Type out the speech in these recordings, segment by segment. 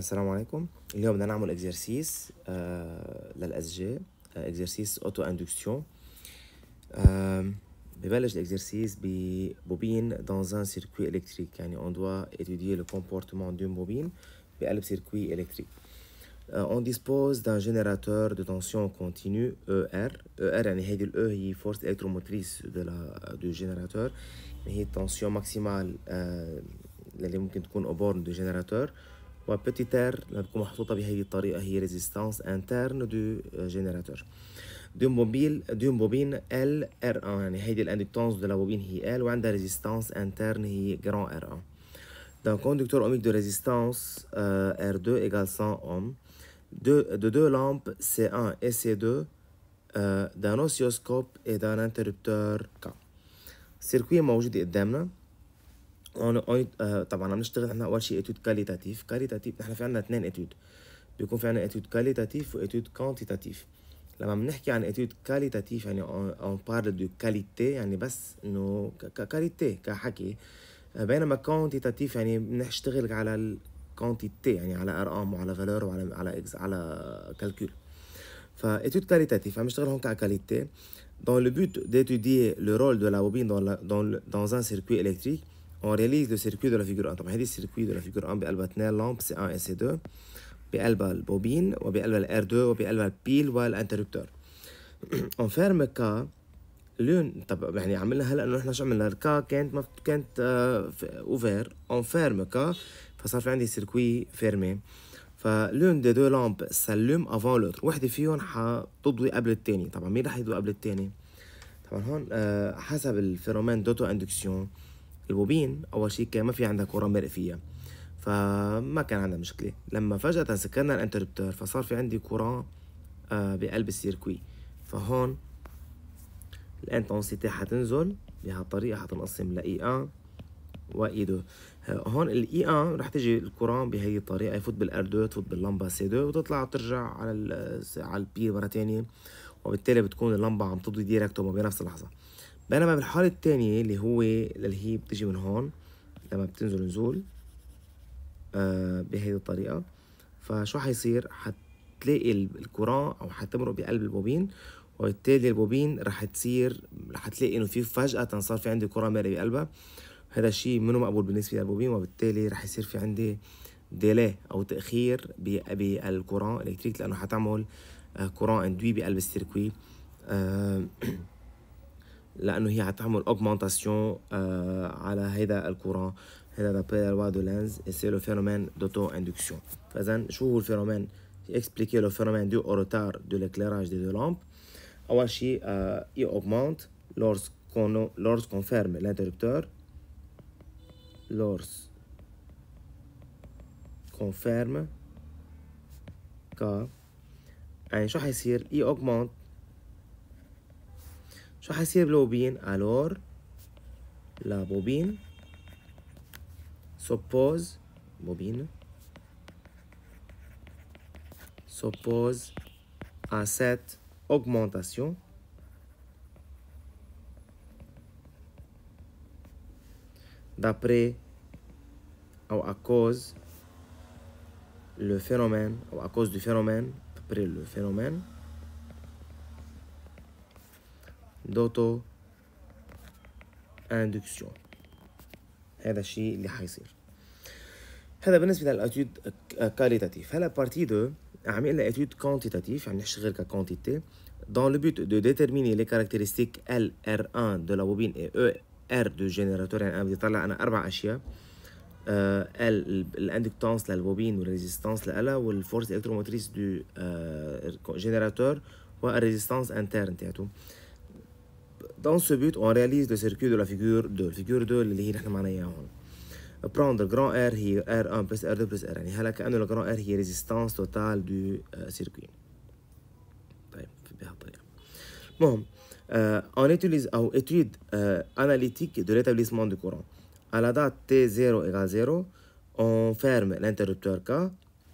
Salam alaikum. Nous allons faire un exercice de l'ASG, auto-induction. Le vélage d'exercice bobine dans un circuit électrique. On doit étudier le comportement d'une bobine dans un circuit électrique. On dispose d'un générateur de tension continue ER. ER est la force électromotrice du générateur. La tension maximale est tension au bord du générateur. وبيتي تير بتكون محطوطة بهذه الطريقة هي ريزيستانس انترن دو جينيراتور دو موبيل دو بوبين ال ار 1 يعني هيدي الاندكتانس دو لا بوبين هي ال وعندها ريزيستانس انترن هي جران ار 1 d'un كوندكتور اوميك دو résistance euh, R2 égale 100 اوم دو دو deux lampes C1 et C2, euh, d'un oscilloscope et d'un interrupteur K. Circuit موجود قدامنا اون آه طبعا نشتغل احنا اول شيء اتود كاليتاتيف كاليتاتيف نحن في عندنا اثنين اتود بيكون في عندنا اتود كاليتاتيف واتود كوانتيتاتيف لما بنحكي عن اتود كاليتاتيف يعني اون بارل دو كاليتي يعني بس انه كاليتي كحكي آه، بينما كوانتيتاتيف يعني بنشتغل على الكوانتيتي يعني على ارقام وعلى فالور وعلى على إكس على كالكول فاتود كاليتاتيف عم نشتغل هون كاليتي دون لو بوت ديتودي لو رول دو لا بوبين دون دون ان سيركوي الكتريك on réalise le circuit de la figure 1طبعا هذه السيركوي دو لا فيجور 1 بقلبها اثنين لامب سي 1 سي 2 بقلبها البوبين وبقلبها الار 2 وبقلبها البيل والانتربتور اون فيرم كا لون طب يعني عملنا هلا انه احنا شو عملنا الكا كانت مفت... كانت اوفير اون فيرم كا فصار في عندي سيركوي فيرمي فلون دي دو لامب سلم افون لوتر وحده فيهم حتضوي قبل الثاني طبعا مين رح يضوي قبل الثاني طبعا هون آه، حسب الفيرومين دوتو اندكسيون البوبين أول شيء كان ما في عندها كرة مرق فيها فما كان عندها مشكلة لما فجأة سكرنا الانتربتر فصار في عندي كرة آه، بقلب السيركوي فهون الانتنسيتي حتنزل بهالطريقة حتنقسم لإي أن وإي دو هون الإي أن e رح تجي الكرة بهي الطريقة يفوت بالار دو تفوت باللمبة سي دو وتطلع وترجع على على البي مرة تانية وبالتالي بتكون اللمبة عم تضوي وما بنفس اللحظة بينما بالحالة التانية اللي هو اللي هي بتيجي من هون لما بتنزل نزول آه بهذه الطريقة فشو حيصير حتلاقي الكرة أو حتمرق بقلب البوبين وبالتالي البوبين رح تصير رح تلاقي انه في فجأة صار في عندي كرة مارقة بقلبها هذا الشيء منه مقبول بالنسبة للبوبين وبالتالي رح يصير في عندي ديلي او تأخير بالكوران الكتريك لانه حتعمل آه، كوران اندوي بقلب السيركوي آه، لانه هي حتعمل اوغمونتاسيون آه، على هيدا الكوران هذا بي لوا دو لينز سي لو فينومين دوتو اندكسيون فاذا شو هو الفينومين اكسبليكي لو فينومين دو او روتار دو ليكليراج دي دو لامب اول شيء اي اوغمونت لورس كونفيرم ferme l'interrupteur لورس كونفيرم كا يعني شو حيصير اي اوغمونت Yo hacía bobine, alors la bobine s'oppose, bobine, s'oppose à cette augmentation. D'après ou à cause le phénomène, ou à cause du phénomène, d'après le phénomène, دوتو اندكسيون هذا الشيء اللي حيصير هذا بالنسبه للاتيود كاليتاتيف هلا بارتي دو عم يقول لنا اتيود كونتيتاتيف عم نحشي غير ككونتيتي لو بوت دو de لي les ال ار LR1 دو لابوبين اي او ار دو جينيراتور يعني انا بدي اطلع انا اربع اشياء ال الاندكتانس للبوبين والريزيستانس لالا والفورس الكتروموتريس دو جينيراتور والريزيستانس انترن تاعته Dans ce but, on réalise le circuit de la figure 2. Figure 2 اللي هي نحن Prendre grand R R1 plus R2 plus R يعني هلا a le grand R هي résistance totale du euh, circuit. طيب euh, on utilise l'étude euh, analytique de l'établissement du courant. À la date T0 égale 0 on ferme l'interrupteur K.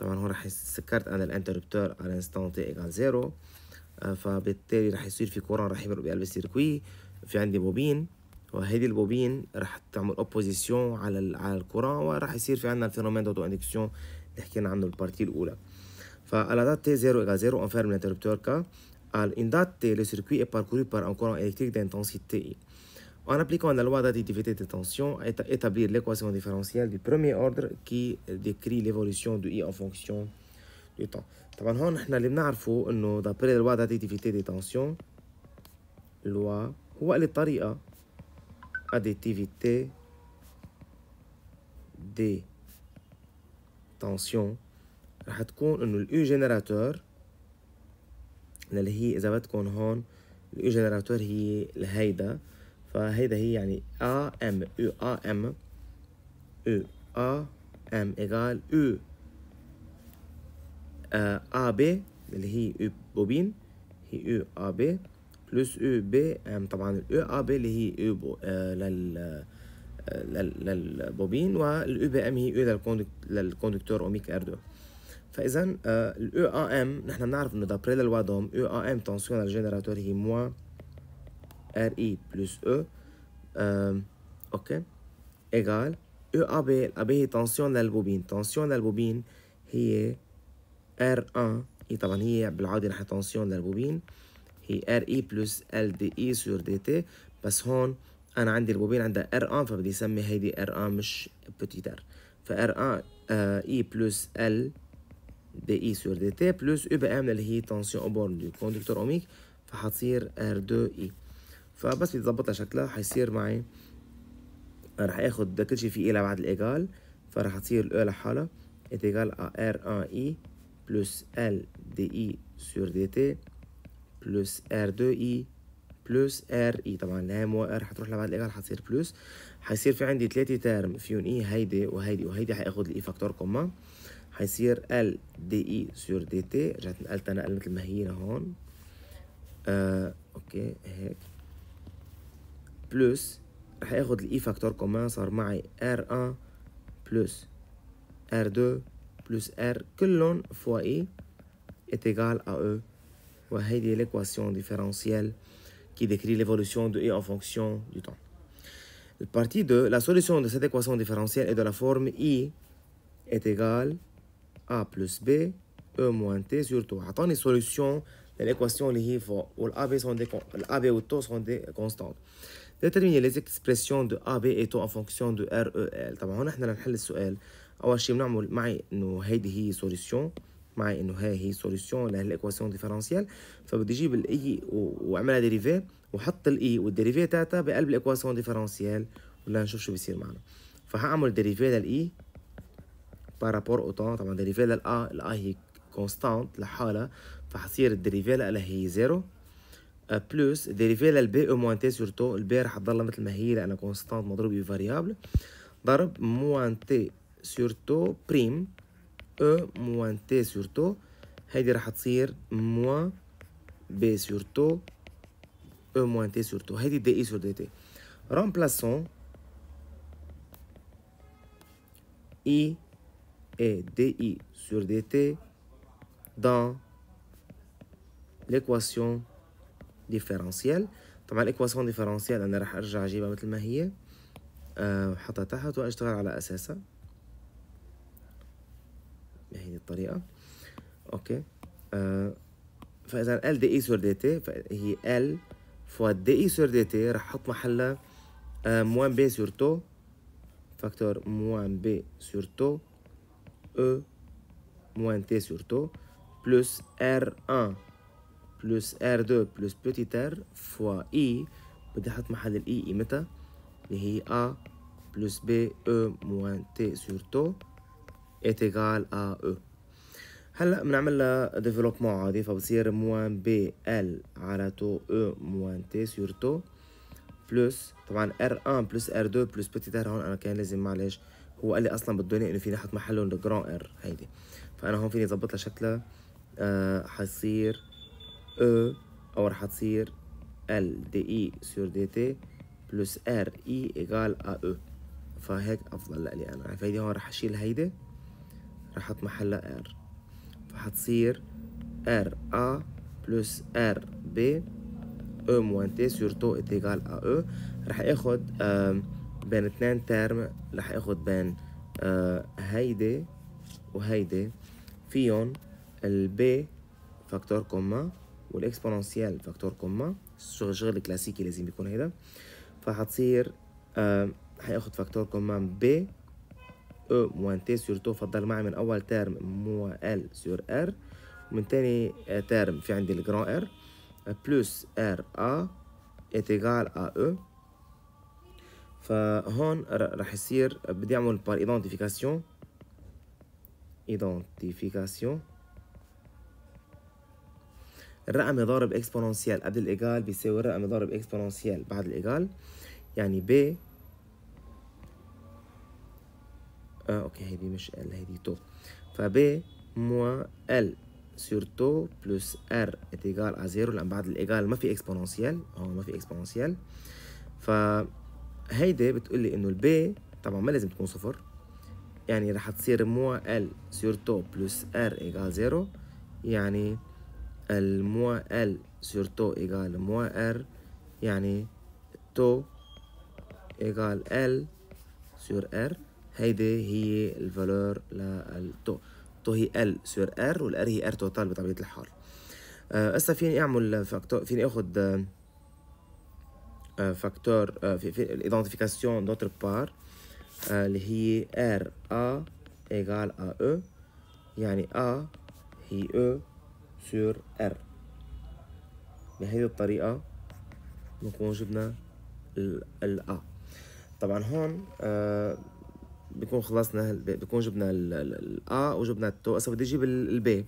On va se سكرت أنا l'interrupteur à l'instant T égale 0 آه، فبالتالي راح يصير في كره راح يمر بقلب السيركوي في عندي بوبين وهيدي البوبين راح تعمل اوبوزيسيون على على الكره وراح يصير في عندنا الفينومين دو اندكسيون اللي حكينا عنه البارتي الاولى فالاداتي 0 ايغا 0 ان فيرم الانتربتور كا الانداتي لو سيركوي اي باركوري بار ان كورون الكتريك دانتونسيتي En appliquant la loi d'activité de tension, établir l'équation différentielle du premier ordre qui décrit l'évolution de I en fonction de لو طون طبعا هون احنا اللي بنعرفه انه دابري لوا داتيتيفيتي دي تونسيون لوا هو اللي الطريقة اديتيفيتي دي تونسيون رح تكون انه الاي جينيراتور اللي هي اذا بدكم هون الاي جينيراتور هي الهيدا فهيدا هي يعني ا ام او ا ام او ا ام ايغال او آه، ا بي اللي هي او بوبين هي او ا بي بلس او بي طبعا الاو ا بي اللي هي او بو آه، آه، لل للبوبين والاو بي ام هي او للكوندكتور اوميك اردو فاذا الاو ا ام نحن بنعرف انه دابري للوادوم او ا e، ام تنسيون الجنراتور هي موا ار اي بلس او اوكي ايغال او ا بي ا بي هي تنسيون للبوبين تنسيون للبوبين هي ار ان هي طبعا هي بالعاده نحن تنسيون للبوبين هي ار اي بلس ال دي اي سور دي تي بس هون انا عندي البوبين عندها ار ان فبدي اسمي هيدي ار ان مش بوتيت ار فار 1 اي بلس ال دي اي سور دي تي بلس او بي ام اللي هي تنسيون اوبورن دو كوندكتور اوميك فحتصير ار 2 اي فبس بدي ظبطها شكلها حيصير معي رح اخذ كل شيء في اي لبعد الايجال فرح تصير الاو لحالها اتيجال ار ان اي plus L DI sur DT plus R 2 i plus R I طبعا الهام R هتروح لبعض الإيجار هتصير بلس هيصير في عندي تلاتة ترم فيهم اي e، هيدي وهيدي وهيدي هياخد الاي فاكتور كوما هيصير L دي اي سور رجعت نقلت نقل مثل ما هي هون آه اوكي هيك بلس رح اخد الاي فاكتور كومان صار معي ار 1 بلس ار 2 plus R que l'on fois I est égal à E. voici l'équation différentielle qui décrit l'évolution de I e en fonction du temps. partie 2, la solution de cette équation différentielle est de la forme I est égal à plus B, E moins T sur T. Attends les solutions de l'équation où l'AB ou taux sont des constantes. Déterminer les expressions de AB et taux en fonction de R, E, L. اول شيء بنعمل معي انه هيدي هي سوليسيون معي انه هاي هي سوليسيون للايكواسيون ديفرنسيال فبدي اجيب الاي واعملها ديريفي وحط الاي والديريفي تاعتها بقلب الايكواسيون ديفرنسيال ولنشوف شو بيصير معنا فحاعمل ديريفي للاي بارابور طون طبعا ديريفي للأ الاي هي كونستانت لحالها فحصير الديريفي لها هي زيرو بلس ديريفي للبي او موان تي سورتو البي رح تضلها مثل ما هي لانها كونستانت مضروب بفاريابل ضرب موان تي سور تو بريم او موان تي سور تو هيدي راح تصير موان بي سور تو او موان تي سور تو هيدي دي اي سور دي تي رامبلاسون دي اي سور دي تي دان ليكواسيون ديفيرونسيال طبعا ليكواسيون ديفيرونسيال انا راح ارجع اجيبها مثل ما هي أه وحطها تحت واشتغل على اساسها بهذه يعني الطريقة اوكي آه فاذا ال دي اي سور دي تي فهي ال فوا دي اي سور دي تي رح احط محلها آه موان بي سور تو فاكتور موان بي سور تو او موان تي سور تو بلس ار 1 بلس ار 2 بلس بوتيت ار فوا اي بدي احط محل الاي إي e e متى اللي هي ا بلس بي او موان تي سور تو ات ايغال ا آه. او هلا بنعمل لها ديفلوبمون عادي فبصير موان بي ال على تو او موان تي سور تو بلس طبعا ار 1 بلس ار 2 بلس بوتيت ار هون انا كان لازم معلش هو قال لي اصلا بدوني انه فيني احط محلهم الجران ار هيدي فانا هون فيني اظبط لها شكلها آه حصير او او رح تصير ال دي اي سور دي تي بلس ار اي ايغال ا او فهيك افضل لي انا فهيدي هون رح اشيل هيدي راح أحط محلها R فحتصير R A بلس R B E موان T سور تو إتيغال A E راح آخد بين اتنين ترم راح آخد بين هيدي وهيدي فيهم البي فاكتور كوما والاكسبوننسيال فاكتور كوما شغل كلاسيكي لازم يكون هيدا فحتصير حياخد فاكتور كوما بي او موان تي سور تو فضل معي من اول تيرم مو ال سور ار ومن تاني آه، تيرم في عندي الجران ار آه، بلس ار ا ايتيغال ا او فهون راح يصير بدي اعمل بار ايدونتيفيكاسيون ايدونتيفيكاسيون الرقم يضارب اكسبوننسيال قبل الايجال بيساوي الرقم يضارب اكسبوننسيال بعد الايجال يعني ب اه اوكي هيدي مش ال هيدي تو فب موان ال سور تو بلس ار اتيجال أ زيرو لان بعد الايجال ما في إكسبونونسيال اه ما في اكسبوننسيال فهيدي بتقول لي انه البي طبعا ما لازم تكون صفر يعني رح تصير موان ال سور تو بلس ار ايجال زيرو يعني الموا ال سور تو ايجال موان ار يعني تو ايجال ال سور ار هيدي هي الفالور للتو تو هي ال سور ار والار هي ار توتال بطبيعه الحال آه، هسا فيني اعمل آه، آه، فاكتور فيني اخد فاكتور في, الايدنتيفيكاسيون دوتر بار اللي هي ار ا ايغال ا او يعني ا هي او سور ار بهذه الطريقة بنكون جبنا ال ا طبعا هون آه بيكون خلصنا بيكون جبنا ال الا وجبنا التو هسه بدي اجيب البي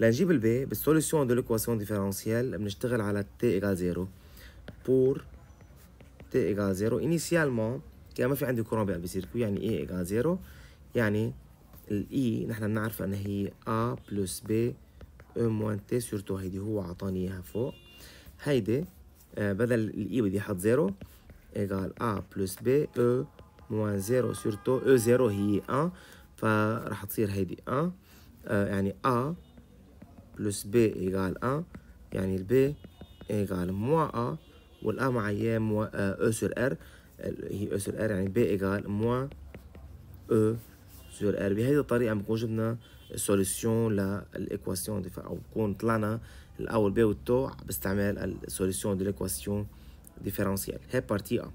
لنجيب البي بالسوليسيون دو ليكواسيون ديفيرونسيال بنشتغل على تي إيكال زيرو بور تي إيكال زيرو انيسيالمون كان ما في عندي كورون بيعمل بسيركو يعني اي إيكال زيرو يعني ال E نحن بنعرف ان هي ا بلس B او موان تي سيرتو هيدي هو عطاني اياها فوق هيدي آه، بدل ال E بدي احط زيرو إيكال ا بلس B او e موان زيرو سور تو او زيرو هي ان فراح تصير هيدي ان آه، يعني ا بلس بي ايغال ان يعني البي ايغال موا ا والا معي موا او سور ار هي او سور ار يعني بي ايغال موا او سور ار بهيدي الطريقه بنكون جبنا سوليسيون للايكواسيون دي او بكون طلعنا الاول بي والتو باستعمال السوليسيون دي ليكواسيون ديفيرونسيال هي بارتي ا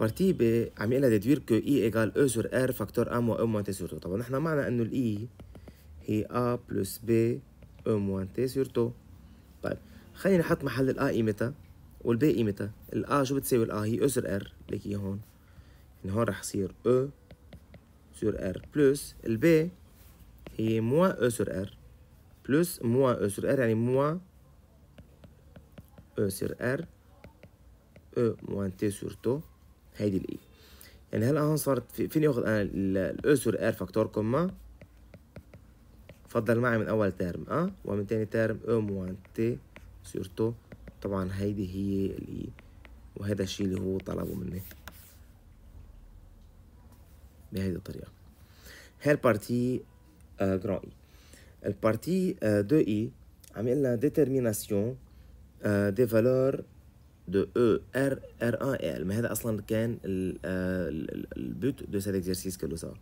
بارتي ب عم يقلها ديدوير كو اي ايجال او سور ار فاكتور ام و او موان تي سور تو طبعا نحن معنا انه الاي هي ا بلس ب او موان تي سور تو طيب خلينا نحط محل الا قيمتها والبي قيمتها الا شو بتساوي الا هي او سور ار ليكي هون يعني هون رح يصير او سور ار بلس البي هي موان او سور ار بلس موان او سور ار يعني موان او سور ار او موان تي سور تو هيدي الاي يعني هلا هون صارت في فيني اخذ انا الاسر ار فاكتور كوما فضل معي من اول ترم اه ومن تاني ترم ام 1 تي سيرتو طبعا هيدي هي الاي وهذا الشيء اللي هو طلبه مني بهذه الطريقه هاي البارتي آه جران اي e. البارتي دو آه، اي e. عم يقول لنا ديترميناسيون دي فالور de E, R, R1 et L mais هذا اصلا كان البوت de cet exercice que nous avons.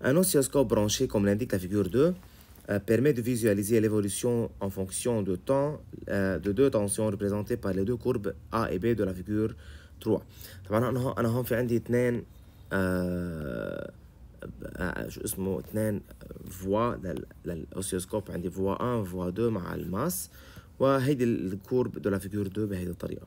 Un oscilloscope branché comme l'indique la figure 2 euh, permet de visualiser l'évolution en fonction de temps euh, de deux tensions représentées par les deux courbes A et B de la figure 3 طبعا انا أنا هون في عندي اثنين شو اسمه اثنين فوا للاوسيوسكوب عندي فوا 1 فوا 2 مع الماس وهيدي الكورب دو لا فيغور 2 بهذه الطريقه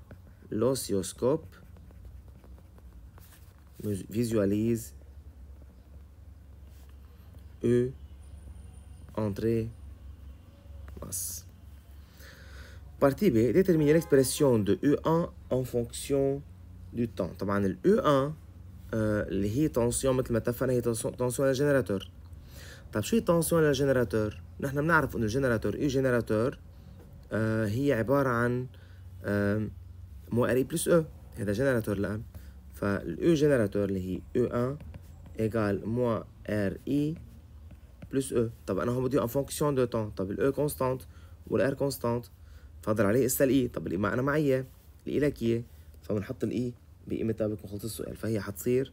L'oscilloscope visualise E entrée masse. Partie B, déterminer l'expression de u 1 en fonction du temps. طبعا ال E1 اللي هي tensions, مثل ما اتفقنا هي la على الجنراتور. طيب شو هي تنسيون على الجنراتور؟ نحن بنعرف انه الجنراتور اي جنراتور هي عبارة عن مو اري بلس او هذا جنراتور الان فالاو جنراتور اللي هي او e 1 ايغال مو ار اي بلس او طب انا هون بدي ان فونكسيون دو تون طب الاو كونستانت والار كونستانت فاضل عليه اسا الاي e. طب الاي e ما انا معي الاي لك اياه فبنحط الاي بقيمتها بكون خلص السؤال فهي حتصير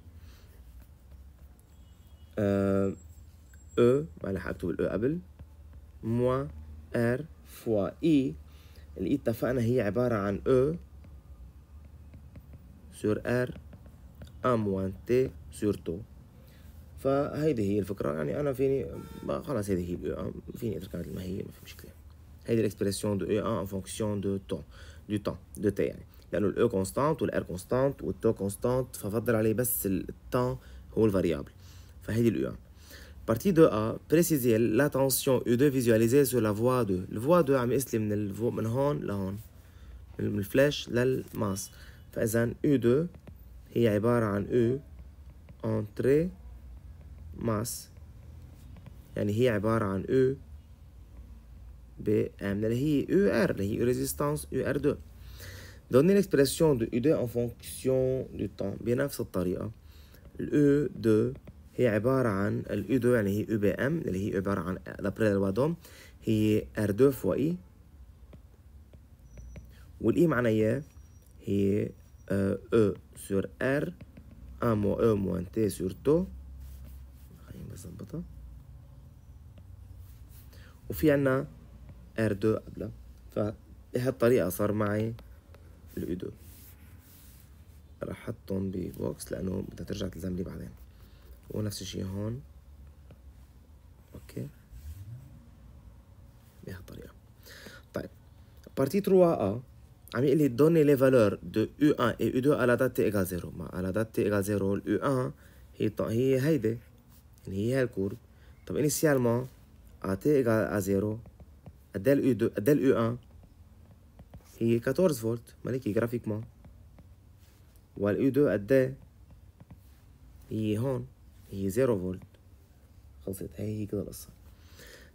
او آه، ما معلش اكتب الاو قبل موا ار فوا اي الاي اتفقنا هي عبارة عن او سور ار ام وان تي سور تو فهيدي هي الفكرة يعني أنا فيني خلاص هذه هي الأو فيني أتركها مثل ما هي ما في مشكلة هيدي الإكسبريسيون دو أو أن فونكسيون دو تو دو تون دو تي يعني لأنه الأو كونستانت والآر كونستانت والتو كونستانت ففضل عليه بس التان هو الفاريابل فهيدي الأو أن e Partie دو a préciser la tension U2 visualisée sur la voie 2. الفوا 2 عم يسلي من الفو من هون لهون من الفلاش للماس فإذا U2 هي عبارة عن U entrée ماس يعني هي عبارة عن U بأمن اللي هي UR اللي هي ريزيستانس UR2 Donner l'expression de U2 en fonction du temps بنفس الطريقة ال U2 هي عبارة عن ال U2 يعني هي U بأم اللي هي عبارة عن d'après la loi هي R2 fois I والإي معناه هي euh, E, e sur R 1 moins E moins T sur tau خلينا نظبطها وفي عنا R2 قبلها فبهالطريقة صار معي الإي دو رح احطهم ببوكس لأنه بدها ترجع تلزم لي بعدين ونفس الشي هون اوكي بهالطريقة طيب بارتي 3 أ عم يقول لي دوني لي فالور دو u 1 et u 2 على دات تي ايغال زيرو ما على دات تي ايغال زيرو ال u 1 هي هي هيدي يعني هي هي هالكورب طب انيسيالمون ا تي ايغال ا زيرو قد u 2 قد ايه u 1 هي 14 فولت مالكي جرافيكمون وال u 2 قد ايه هي هون هي 0 فولت خلصت هي هي كده القصه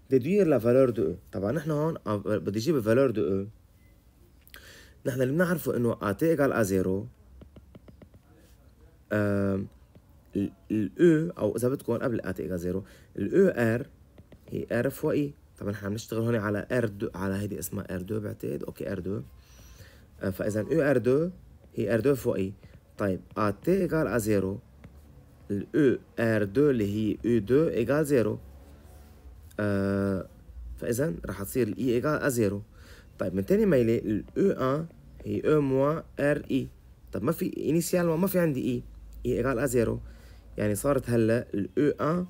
ديدوير لا فالور دو او طبعا نحن هون بدي اجيب فالور دو او نحن اللي بنعرفه انه تي ايكال ا زيرو ال e، او اذا بدكم قبل ا تي ايكال زيرو ال او e، ار هي ار فوا اي e. طبعا نحن عم نشتغل هون على ار دو على هيدي اسمها ار دو بعتقد اوكي ار دو آه، فاذا او ار دو هي ار دو فوا اي طيب ات ايكال ا زيرو ال او ار دو اللي هي او دو ايكال زيرو آه، فاذا رح تصير الاي ايكال ا زيرو طيب من ثاني مايلة ال E1 هي E موان R E طيب ما في انيسيال ما في عندي E E ايجال زيرو يعني صارت هلا ال E1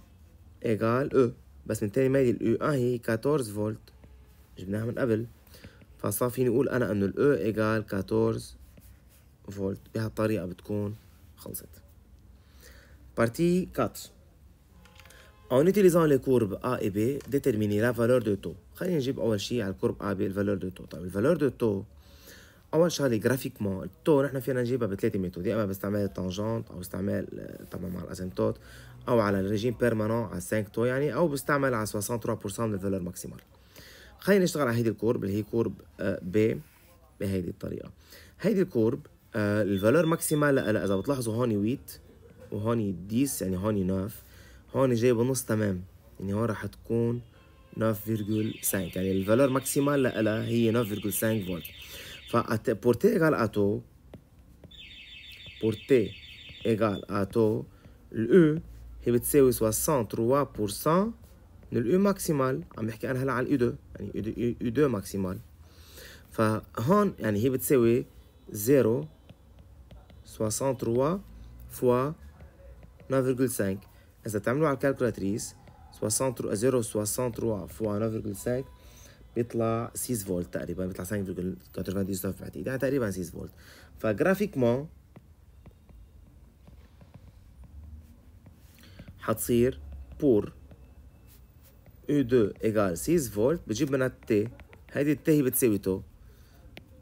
إيغال E بس من ثاني مايلة ال E1 هي 14 فولت جبناها من قبل فصار فيني اقول انا انه ال E إيغال 14 فولت بهالطريقة بتكون خلصت بارتي 4. En utilisant les courbes A et B, déterminez la valeur de taux. خلينا نجيب اول شيء على الكورب ا بالفالور دو تو طيب الفالور دو تو اول شغله جرافيكمون التو نحن فينا نجيبها بثلاثه ميثود يا اما باستعمال التانجنت او استعمال طبعا مع الازيمتوت او على الريجيم بيرمانون على 5 تو يعني او بستعمل على 63% من الفالور ماكسيمال خلينا نشتغل على هيدي الكورب اللي هي كورب ب آه، بهيدي الطريقه هيدي الكورب الفالور ماكسيمال لا اذا بتلاحظوا هون 8 وهون 10 يعني هون 9 هون جاي نص تمام يعني هون رح تكون 9.5 يعني الفالور ماكسيمال لها هي 9.5 فولت بورتي ايغال اتو بورتي ايغال اتو الاو هي بتساوي 63% من الاو e ماكسيمال عم بحكي انا هلا عن الاو 2 e يعني الاو e 2 ماكسيمال فهون يعني هي بتساوي 0 63 فوا 9.5 اذا تعملوا على الكالكولاتريس 0.63 fois 9.5 بيطلع 6 فولت تقريبا بيطلع 5.99 بعتقد يعني تقريبا 6 فولت فجرافيكمون حتصير بور U2 ايجال 6 فولت بجيب منها التي هيدي التي هي بتساوي تو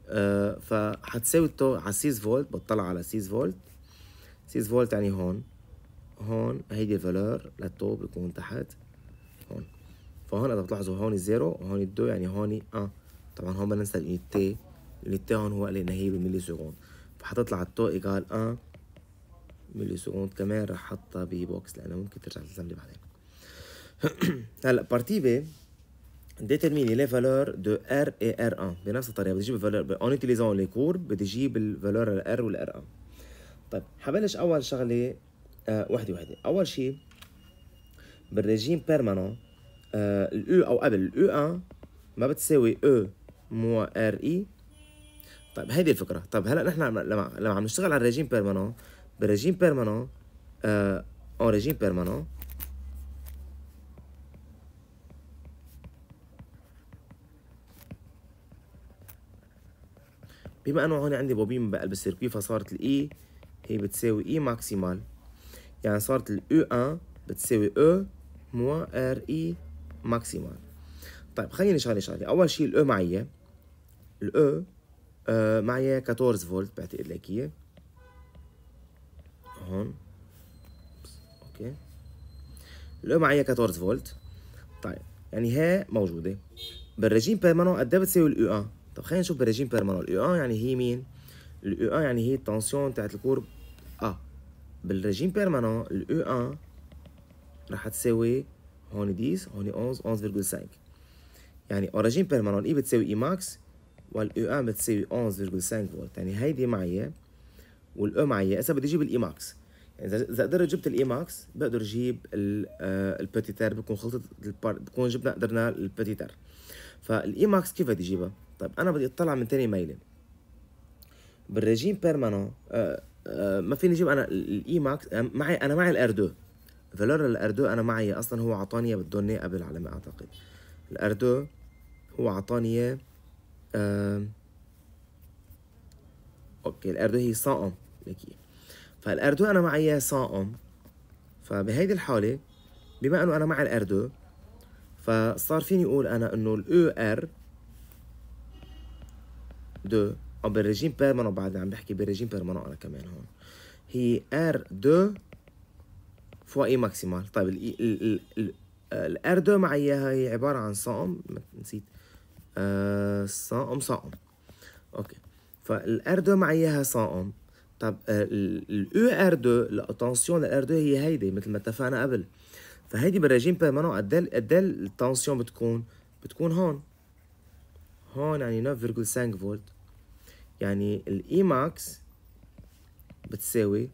آه، فحتساوي التو على 6 فولت بتطلع على 6 فولت 6 فولت يعني هون هون هيدي الفالور للتو بيكون تحت هون فهون اذا بتلاحظوا هون الزيرو وهون الدو يعني هون اه طبعا هون بدنا ننسى اليونت تي هون هو لانه هي بالملي سكوند فحتطلع التو ايجال اه ملي سكوند كمان رح حطها ببوكس لانه ممكن ترجع تلزم لي بعدين هلا بارتي بي ديترميني لي فالور دو ار اي ار 1 بنفس الطريقه بدي اجيب الفالور اون اتيليزون لي كور بدي اجيب الفالور الار والار 1 طيب حبلش اول شغله آه وحده وحده اول شيء بالريجيم بيرمانون آه، الاو e او قبل الاو e 1 ما بتساوي او مو ار اي طيب هيدي الفكره طيب هلا نحن لما لما عم نشتغل على الريجيم بيرمانون بالريجيم بيرمانون اون ريجيم بيرمانون بما انه هون عندي بوبين بقلب السيركوي فصارت الاي e، هي بتساوي اي ماكسيمال يعني صارت الاو 1 بتساوي او موا ار اي ماكسيمال طيب خليني شغلي شغلي اول شيء الاو معي الاو آه معي 14 فولت بعتقد لك هي هون اوكي الاو معي 14 فولت طيب يعني هي موجوده بالرجيم بيرمانون قد ايه بتساوي الاو ان طيب خلينا نشوف بالرجيم بيرمانون الاو ان يعني هي مين الاو ان يعني هي التنسيون تاعت الكورب ا بالرجيم بيرمانون الاو ان راح تساوي هون 10 هون 11 11.5 يعني اوريجين بيرمانون اي بتساوي اي ماكس والاو ام بتساوي 11.5 فولت يعني هيدي معي والاو e معي اذا بدي اجيب الاي ماكس e يعني اذا قدرت جبت الاي ماكس e بقدر اجيب البيتي تير بكون خلطت بكون جبنا قدرنا البيتي تير فالاي ماكس كيف بدي اجيبها؟ طيب انا بدي اطلع من تاني ميله بالريجيم بيرمانون آه آه ما فيني اجيب انا الاي ماكس آه، معي انا معي الار 2 فالور الاردو انا معي اصلا هو عطاني بالدوني قبل على ما اعتقد الاردو هو عطاني آه اوكي الاردو هي صائم لكي فالاردو انا معي صائم فبهيدي الحاله بما انه انا مع الاردو فصار فيني اقول انا انه الاو ار دو او بالرجيم بيرمانو بعد عم بحكي بالرجيم بيرمانو انا كمان هون هي ار دو فوا اي ماكسيمال طيب الار 2 مع اياها هي عباره عن صائم نسيت آه صائم صائم اوكي فالار معي مع اياها صائم طب الاو ار 2 التنسيون الار 2 هي هيدي مثل ما اتفقنا قبل فهيدي بالرجيم بيرمانون قد ايه قد التنسيون بتكون بتكون هون هون يعني 9.5 فولت يعني الاي ماكس e بتساوي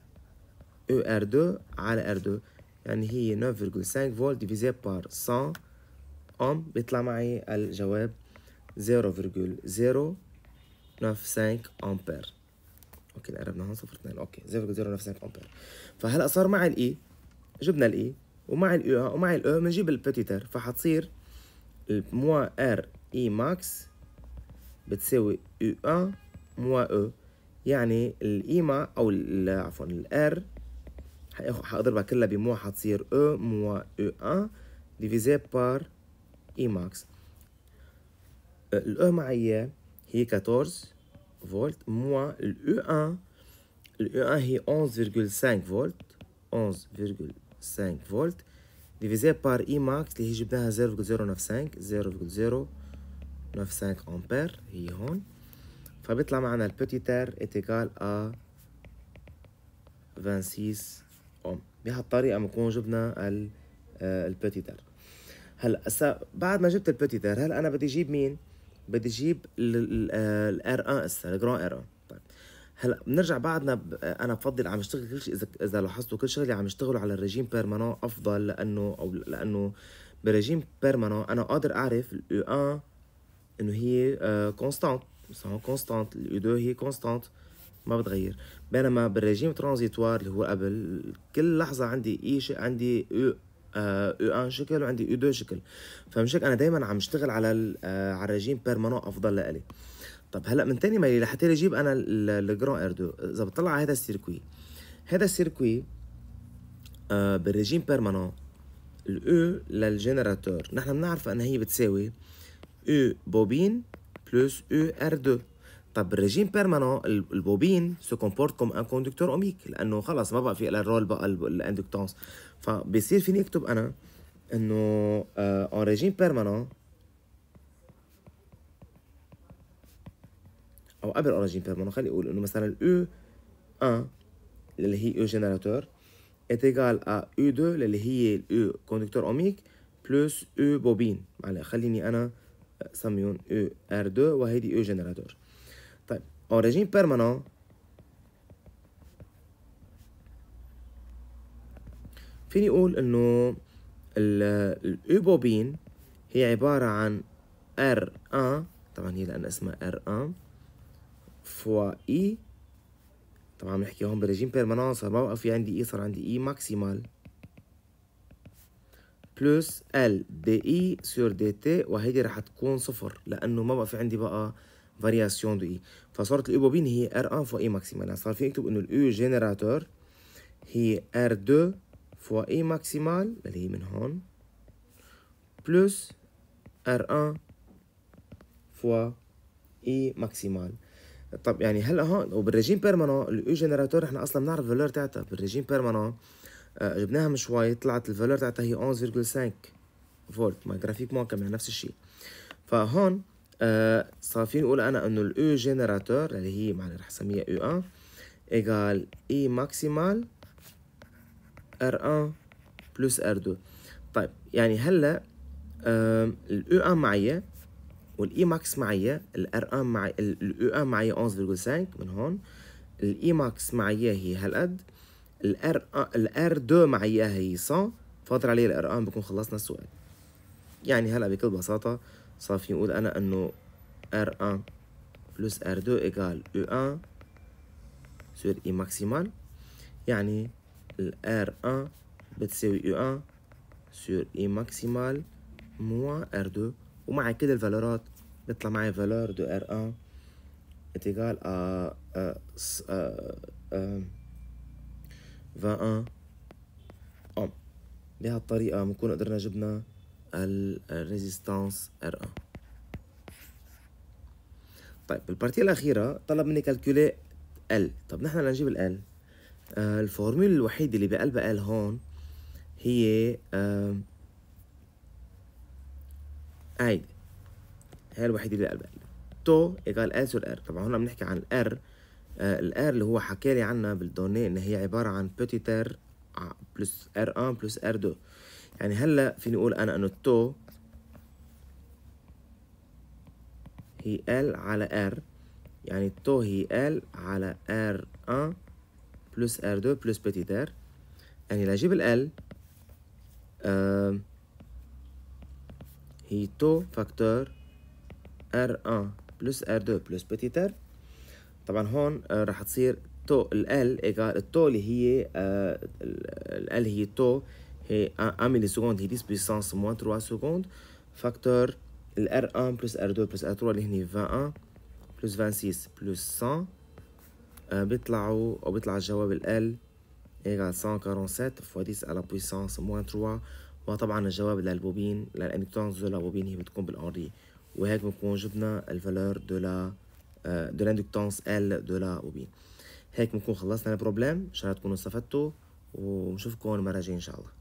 او ار 2 على ار 2 يعني هي 9.5 فولت ديفيزي بار 100 اوم بيطلع معي الجواب 0.095 امبير اوكي قربنا هون صفر اوكي 0.095 امبير فهلا صار معي الاي e. جبنا الاي e، ومع الإي e، ومع الاو بنجيب البتيتر فحتصير موا ار اي ماكس بتساوي يو ا موا او يعني الاي ما او عفوا الار حاضربها كلها بموا حتصير او موا او ان ديفيزي بار اي ماكس الاو معي هي 14 فولت موا الاو ان الاو ان هي 11.5 فولت 11.5 فولت ديفيزي بار اي ماكس اللي هي جبناها 0.095 0.095 امبير هي هون فبيطلع معنا البوتيتير اتيكال ا 26 بحقهم بهالطريقه بنكون جبنا آه، البوتيتر هلا هسا بعد ما جبت البوتيتر هلا انا بدي اجيب مين؟ بدي اجيب الار آه، ان هسا الجران ار ان طيب هلا بنرجع بعدنا آه، انا بفضل عم اشتغل كل شيء اذا اذا لاحظتوا كل شغلي عم اشتغله على الرجيم بيرمانون افضل لانه او لانه برجيم بيرمانون انا قادر اعرف الاو 1 انه هي كونستانت كونستانت الاو 2 هي كونستانت ما بتغير بينما بالريجيم ترانزيتوار اللي هو قبل كل لحظه عندي اي شيء عندي او آه، او ان شكل وعندي او دو شكل فمش هيك انا دائما عم اشتغل على آه، على الريجيم بيرمانون افضل لإلي طب هلا من تاني ميلي لحتى اجيب انا الجران اردو اذا بطلع على هذا السيركوي هذا السيركوي آه بالريجيم بيرمانون الاو للجنراتور نحن بنعرف ان هي بتساوي او بوبين بلس او ار 2 طب الريجيم بيرمانون البوبين سو كومبورت كوم ان كوندكتور اوميك لانه خلص ما بقى في لها الرول بقى الاندكتونس فبصير فيني اكتب انا انه اون ريجيم بيرمانون او قبل اون ريجيم بيرمانون خلي اقول انه مثلا الاو 1 اللي هي او جينيراتور ات ايغال ا او U2 اللي هي الأو كوندكتور أوميك بلس او بوبين معلش خليني أنا سميون او ار 2 وهيدي او جينيراتور en régime permanent. فيني أقول إنه الأوبوبين هي عبارة عن R1 طبعا هي لأن اسمها R1 فوا E طبعا بنحكي هون برجيم بيرمانون صار ما بقى في عندي E صار عندي E ماكسيمال بلس L دي E سور دي تي وهيدي رح تكون صفر لأنه ما بقى في عندي بقى فارياسيون دو E فصارت الاي بوبين هي ار 1 فوا اي ماكسيمال يعني صار في نكتب انه الاي جينيراتور هي ار 2 فوا اي ماكسيمال اللي هي من هون بلس ار 1 فوا اي ماكسيمال طب يعني هلا هون وبالريجيم بيرمانون الاي جينيراتور احنا اصلا بنعرف الفالور تاعتها بالريجيم بيرمانون آه، جبناها من شوي طلعت الفالور تاعتها هي 11.5 فولت ما جرافيك مون كمان نفس الشيء فهون آه صار فيني نقول انا انه الاو جينيراتور e اللي هي معنا رح اسميها او 1 ايغال اي ماكسيمال ار 1 بلس ار 2 طيب يعني هلا الاو 1 e معي والاي ماكس e معي الار 1 معي الاو 1 معي 11.5 من هون الاي ماكس معي هي هالقد الار الار 2 معي هي 100 فاضل عليه الار 1 بكون خلصنا السؤال يعني هلا بكل بساطه صافي نقول انا انه ار 1 بلس ار 2 ايكال او 1 سور اي ماكسيمال يعني ال R1 بتساوي او 1 سور اي ماكسيمال موا ار 2 ومع كده الفالورات بيطلع معي فالور دو ار 1 اتيكال ا ا ا اوم بهالطريقة بنكون قدرنا جبنا الريزيستانس ار ان طيب البارتي الاخيره طلب مني كالكولي ال طب نحن بدنا نجيب ال آه الفورمول الوحيده اللي بقلبها ال هون هي آه هيدي هي الوحيده اللي بقلبها تو ايكال ال سور ار طبعا هون عم نحكي عن الار آه، الار اللي هو حكى لي عنها بالدوني ان هي عباره عن بوتيتر بلس ار 1 بلس ار 2 يعني هلا فيني اقول انا انه التو هي ال على ار يعني التو هي ال على ار 1 بلس ار 2 بلس بتيت ار يعني لاجيب ال آه هي تو فاكتور ار 1 بلس ار 2 بلس بتيت ار طبعا هون آه راح تصير تو ال ال التو اللي هي آه ال هي تو هي 1 ملي سكوند هي 10 بيسانس موان 3 سكوند فاكتور ال r 1 بلس r 2 بلس r 3 اللي هني 21 بلس 26 بلس 100 آه بيطلعوا او بيطلع الجواب ال L ايغال 147 فوا 10 على بويسانس موان 3 وطبعا الجواب للبوبين للانكتانس دو لابوبين هي بتكون بالانري وهيك بنكون جبنا الفالور دو لا دو لاندكتونس ال دو لا بوبين هيك بنكون خلصنا البروبليم ان شاء الله تكونوا استفدتوا ونشوفكم المره الجايه ان شاء الله